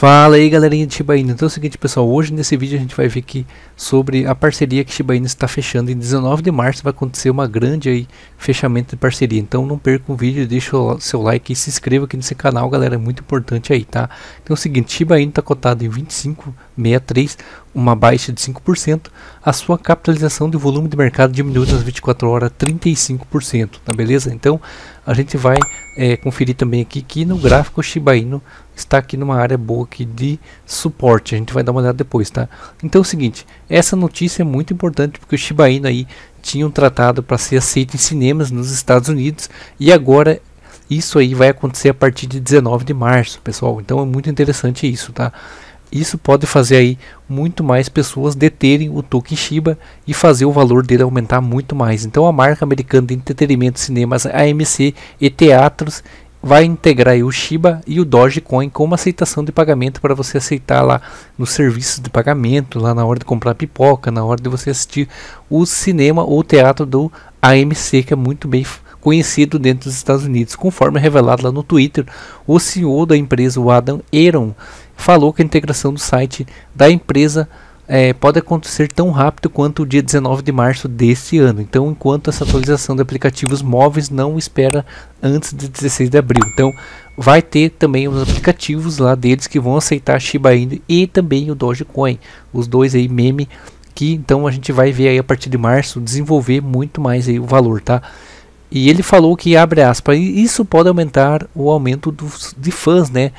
Fala aí galerinha de Shiba Inu, então é o seguinte pessoal, hoje nesse vídeo a gente vai ver aqui sobre a parceria que Shiba Inu está fechando, em 19 de março vai acontecer uma grande aí, fechamento de parceria, então não perca o vídeo, deixa o seu like e se inscreva aqui nesse canal galera, é muito importante aí tá, então é o seguinte, Shiba Inu está cotado em 25,63, uma baixa de 5%, a sua capitalização de volume de mercado diminuiu nas 24 horas 35%, tá beleza? Então a gente vai é, conferir também aqui que no gráfico Shiba Inu está aqui numa área boa aqui de suporte, a gente vai dar uma olhada depois, tá? Então é o seguinte, essa notícia é muito importante porque o Shiba Inu aí tinha um tratado para ser aceito em cinemas nos Estados Unidos e agora isso aí vai acontecer a partir de 19 de março, pessoal. Então é muito interessante isso, tá? Isso pode fazer aí muito mais pessoas deterem o token Shiba e fazer o valor dele aumentar muito mais. Então a marca americana de entretenimento, cinemas, AMC e teatros vai integrar o Shiba e o Dogecoin com uma aceitação de pagamento para você aceitar lá nos serviços de pagamento, lá na hora de comprar pipoca, na hora de você assistir o cinema ou teatro do AMC, que é muito bem conhecido dentro dos Estados Unidos. Conforme revelado lá no Twitter, o CEO da empresa, o Adam Aaron, falou que a integração do site da empresa é, pode acontecer tão rápido quanto o dia 19 de março deste ano. Então, enquanto essa atualização de aplicativos móveis não espera antes de 16 de abril. Então, vai ter também os aplicativos lá deles que vão aceitar Shiba Inu e também o Dogecoin. Os dois aí meme que então a gente vai ver aí a partir de março desenvolver muito mais aí o valor, tá? E ele falou que abre aspas, isso pode aumentar o aumento dos, de fãs, né?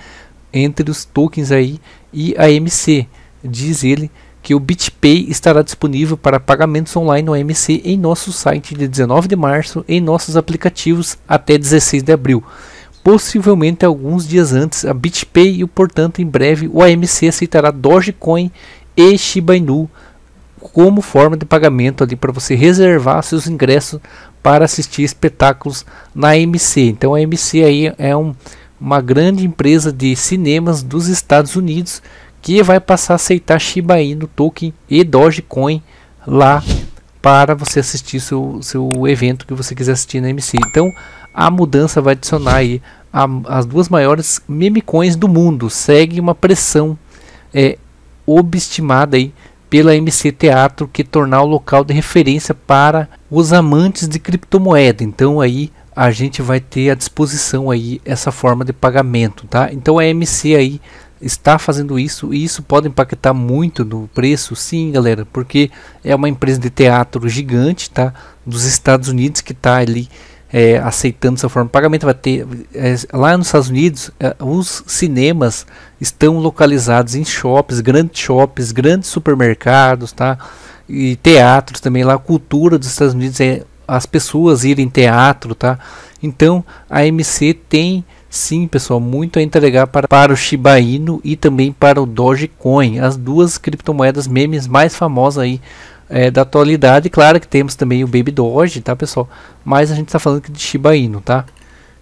entre os tokens aí e a MC. Diz ele que o BitPay estará disponível para pagamentos online no AMC em nosso site de 19 de março em nossos aplicativos até 16 de abril. Possivelmente alguns dias antes a BitPay e, portanto, em breve o AMC aceitará Dogecoin e Shiba Inu como forma de pagamento ali para você reservar seus ingressos para assistir espetáculos na AMC. Então a AMC aí é um uma grande empresa de cinemas dos Estados Unidos que vai passar a aceitar Shiba Inu token e Dogecoin lá para você assistir seu, seu evento que você quiser assistir na MC. Então a mudança vai adicionar aí a, as duas maiores coins do mundo. Segue uma pressão é, obstinada aí pela MC Teatro que tornar o local de referência para os amantes de criptomoeda. Então aí a gente vai ter à disposição aí essa forma de pagamento, tá? Então a MC aí está fazendo isso e isso pode impactar muito no preço, sim, galera, porque é uma empresa de teatro gigante, tá? Dos Estados Unidos que está ali é, aceitando essa forma de pagamento. Vai ter é, lá nos Estados Unidos é, os cinemas estão localizados em shops, grandes shops, grandes supermercados, tá? E teatros também lá, a cultura dos Estados Unidos é as pessoas irem teatro, tá? Então a MC tem sim, pessoal, muito a entregar para, para o Shiba Inu e também para o Dogecoin, as duas criptomoedas memes mais famosas aí é, da atualidade. Claro que temos também o Baby Doge, tá, pessoal? Mas a gente está falando de Shiba Inu, tá?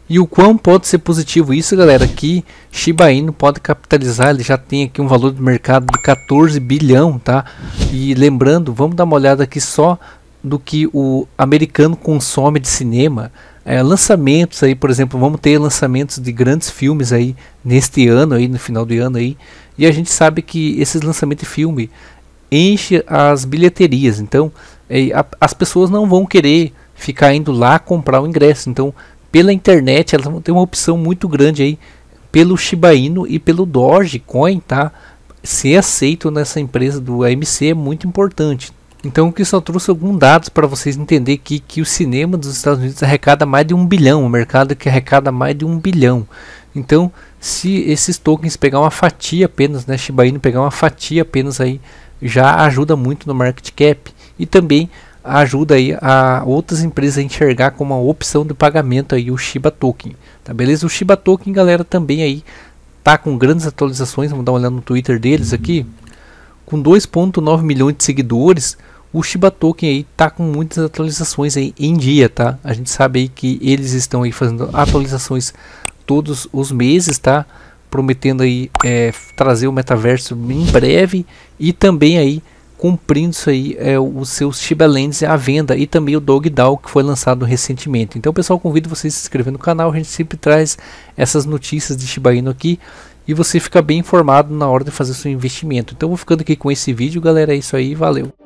E o quão pode ser positivo isso, galera? Que Shiba Inu pode capitalizar, ele já tem aqui um valor de mercado de 14 bilhão, tá? E lembrando, vamos dar uma olhada aqui só do que o americano consome de cinema. É, lançamentos aí, por exemplo, vamos ter lançamentos de grandes filmes aí neste ano aí, no final do ano aí, e a gente sabe que esses lançamentos de filme enche as bilheterias, então é, a, as pessoas não vão querer ficar indo lá comprar o ingresso, então pela internet elas vão ter uma opção muito grande aí pelo Shiba Inu e pelo Dogecoin, tá? Ser aceito nessa empresa do AMC é muito importante. Então o que só trouxe alguns dados para vocês entenderem que, que o cinema dos Estados Unidos arrecada mais de um bilhão, o mercado que arrecada mais de um bilhão. Então, se esses tokens pegar uma fatia apenas, né, Shiba Inu pegar uma fatia apenas aí, já ajuda muito no market cap e também ajuda aí a outras empresas a enxergar como uma opção de pagamento aí o Shiba Token, tá beleza? O Shiba Token, galera, também aí tá com grandes atualizações, vamos dar uma olhada no Twitter deles aqui. Com 2.9 milhões de seguidores, o Shiba Token aí tá com muitas atualizações aí em dia, tá? A gente sabe aí que eles estão aí fazendo atualizações todos os meses, tá? Prometendo aí é, trazer o metaverso em breve e também aí cumprindo isso aí é, os seus Shiba Lens à venda e também o Dog DAO que foi lançado recentemente. Então pessoal, convido vocês a se inscrever no canal, a gente sempre traz essas notícias de Shiba Inu aqui e você fica bem informado na hora de fazer seu investimento. Então vou ficando aqui com esse vídeo, galera. É isso aí, valeu!